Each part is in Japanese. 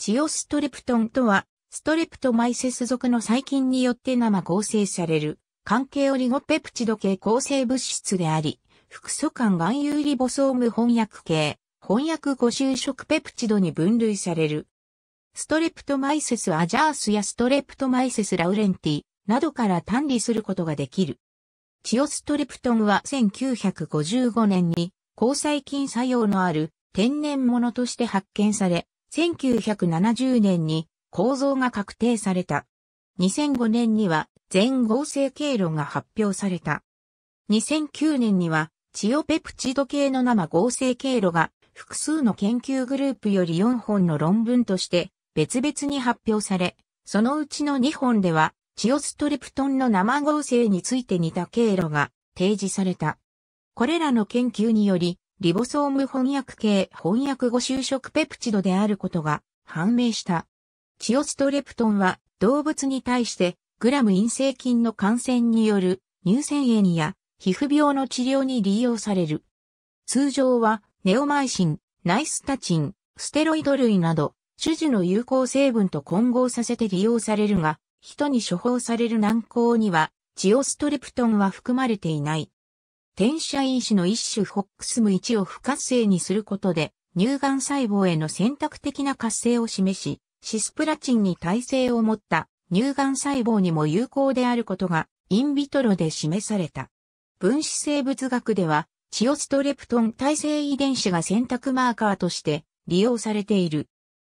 チオストレプトンとは、ストレプトマイセス属の細菌によって生合成される、関係オリゴペプチド系構成物質であり、複素間含有リボソーム翻訳系、翻訳誤収色ペプチドに分類される。ストレプトマイセスアジャースやストレプトマイセスラウレンティなどから単理することができる。チオストレプトンは1955年に、抗細菌作用のある天然物として発見され、1970年に構造が確定された。2005年には全合成経路が発表された。2009年には、チオペプチド系の生合成経路が複数の研究グループより4本の論文として別々に発表され、そのうちの2本では、チオストレプトンの生合成について似た経路が提示された。これらの研究により、リボソーム翻訳系翻訳後就職ペプチドであることが判明した。チオストレプトンは動物に対してグラム陰性菌の感染による乳腺炎や皮膚病の治療に利用される。通常はネオマイシン、ナイスタチン、ステロイド類など種々の有効成分と混合させて利用されるが、人に処方される軟膏にはチオストレプトンは含まれていない。転写因子の一種ホックスム1を不活性にすることで、乳がん細胞への選択的な活性を示し、シスプラチンに耐性を持った乳がん細胞にも有効であることがインビトロで示された。分子生物学では、チオストレプトン耐性遺伝子が選択マーカーとして利用されている。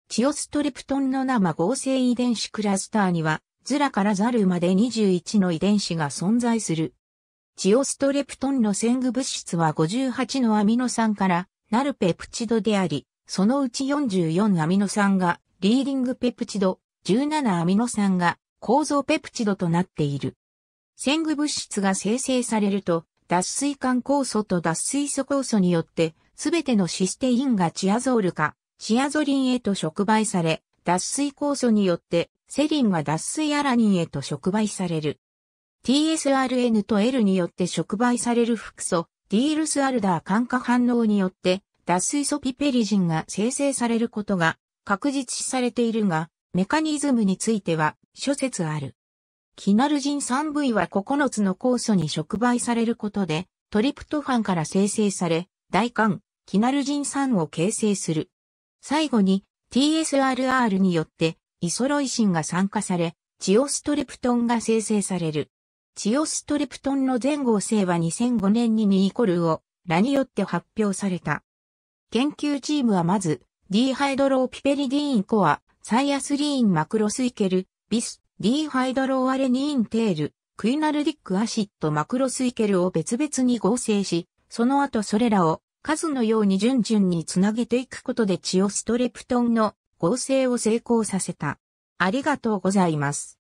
チオストレプトンの生合成遺伝子クラスターには、ズラからザルまで21の遺伝子が存在する。チオストレプトンの線具物質は58のアミノ酸からなるペプチドであり、そのうち44アミノ酸がリーディングペプチド、17アミノ酸が構造ペプチドとなっている。線具物質が生成されると、脱水管酵素と脱水素酵素によって、すべてのシステインがチアゾールか、チアゾリンへと触媒され、脱水酵素によってセリンが脱水アラニンへと触媒される。TSRN と L によって触媒される複素、ディールスアルダー感化反応によって、脱水素ピペリジンが生成されることが確実視されているが、メカニズムについては諸説ある。キナルジン 3V は9つの酵素に触媒されることで、トリプトファンから生成され、大肝、キナルジン酸を形成する。最後に TSRR によってイソロイシンが酸化され、チオストレプトンが生成される。チオストレプトンの全合成は2005年にニーコルをらによって発表された。研究チームはまず、ディーハイドローピペリディーンコア、サイアスリーンマクロスイケル、ビス、ディーハイドローアレニーンテール、クイナルディックアシットマクロスイケルを別々に合成し、その後それらを数のように順々につなげていくことでチオストレプトンの合成を成功させた。ありがとうございます。